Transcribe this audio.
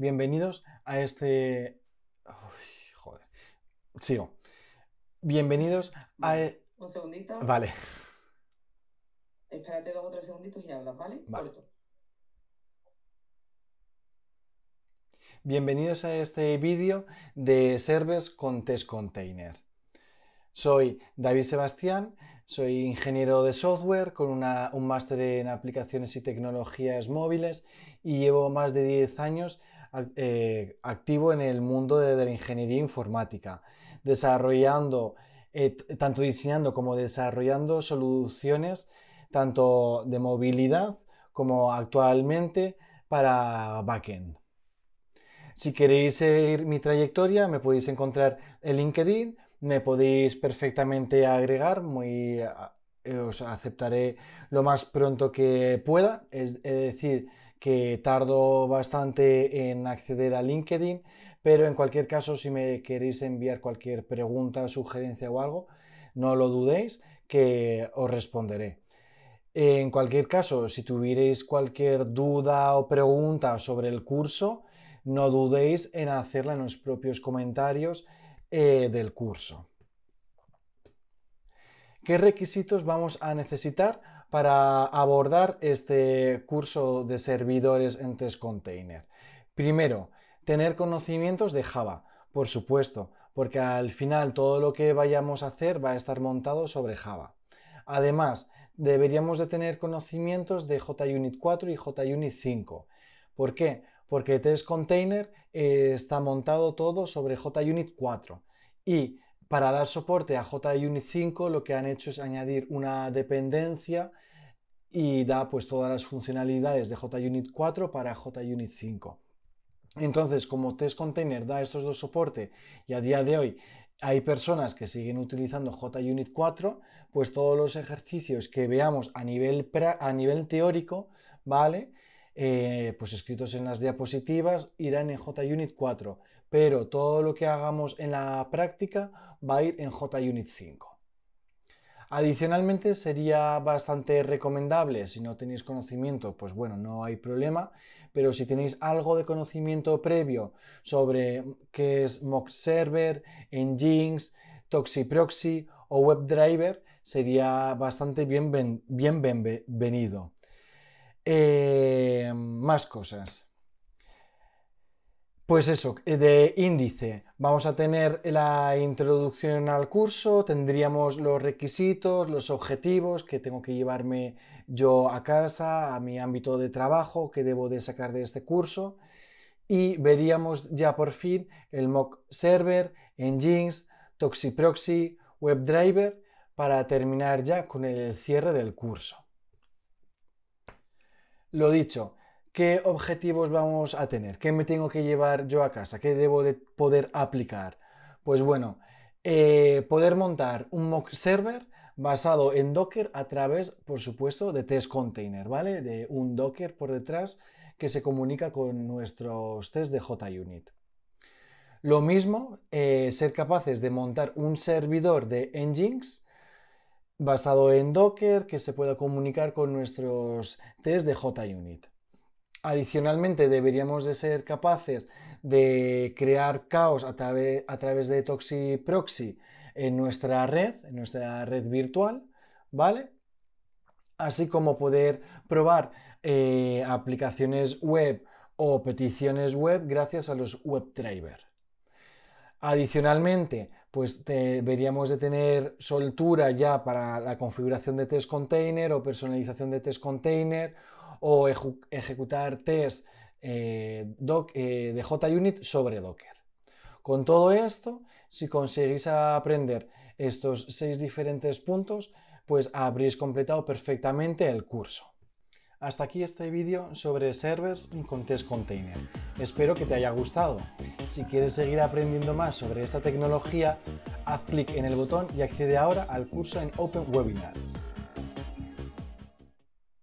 Bienvenidos a este... Uy, joder. Sigo. Bienvenidos a... E- un segundito. Vale. Espérate dos o tres segunditos y hablas, ¿vale? Vale. Bienvenidos a este vídeo de Servers con Test Container. Soy David Sebastián, soy ingeniero de software con un máster en aplicaciones y tecnologías móviles y llevo más de 10 años eh, activo en el mundo de, la ingeniería informática, desarrollando, eh, tanto diseñando como desarrollando soluciones tanto de movilidad como actualmente para backend. Si queréis seguir mi trayectoria, me podéis encontrar en LinkedIn, me podéis perfectamente agregar, muy, eh, os aceptaré lo más pronto que pueda, es decir, que tardo bastante en acceder a LinkedIn, pero en cualquier caso, si me queréis enviar cualquier pregunta, sugerencia o algo, no lo dudéis, que os responderé. En cualquier caso, si tuvierais cualquier duda o pregunta sobre el curso, no dudéis en hacerla en los propios comentarios eh, del curso. ¿Qué requisitos vamos a necesitar? para abordar este curso de servidores en test container. Primero, tener conocimientos de Java, por supuesto, porque al final todo lo que vayamos a hacer va a estar montado sobre Java. Además, deberíamos de tener conocimientos de JUnit 4 y JUnit 5. ¿Por qué? Porque test container eh, está montado todo sobre JUnit 4 y para dar soporte a JUnit 5 lo que han hecho es añadir una dependencia y da pues todas las funcionalidades de JUnit 4 para JUnit 5. Entonces, como Test Container da estos dos soporte y a día de hoy hay personas que siguen utilizando JUnit 4, pues todos los ejercicios que veamos a nivel, a nivel teórico, ¿vale? Eh, pues escritos en las diapositivas irán en JUnit 4 pero todo lo que hagamos en la práctica va a ir en JUnit 5. Adicionalmente sería bastante recomendable, si no tenéis conocimiento, pues bueno, no hay problema, pero si tenéis algo de conocimiento previo sobre qué es mock server, Nginx, Toxiproxy o WebDriver, sería bastante bien bienvenido. Eh, más cosas. Pues eso, eh, de índice. Vamos a tener la introducción al curso, tendríamos los requisitos, los objetivos que tengo que llevarme yo a casa, a mi ámbito de trabajo, que debo de sacar de este curso. Y veríamos ya por fin el mock server, engines, toxiproxy, webdriver, para terminar ya con el cierre del curso. Lo dicho, qué objetivos vamos a tener, qué me tengo que llevar yo a casa, qué debo de poder aplicar. Pues bueno, eh, poder montar un mock server basado en Docker a través, por supuesto, de test container, ¿vale? De un Docker por detrás que se comunica con nuestros test de JUnit. Lo mismo, eh, ser capaces de montar un servidor de engines basado en Docker que se pueda comunicar con nuestros test de JUnit. Adicionalmente, deberíamos de ser capaces de crear caos a, través de Toxiproxy Proxy en nuestra red, en nuestra red virtual, ¿vale? Así como poder probar eh, aplicaciones web o peticiones web gracias a los WebDriver. Adicionalmente, pues deberíamos de tener soltura ya para la configuración de test container o personalización de test container o ejecutar test eh, eh, de JUnit sobre Docker. Con todo esto, si conseguís aprender estos seis diferentes puntos, pues habréis completado perfectamente el curso. Hasta aquí este vídeo sobre servers con test container. Espero que te haya gustado. Si quieres seguir aprendiendo más sobre esta tecnología, haz clic en el botón y accede ahora al curso en Open Webinars.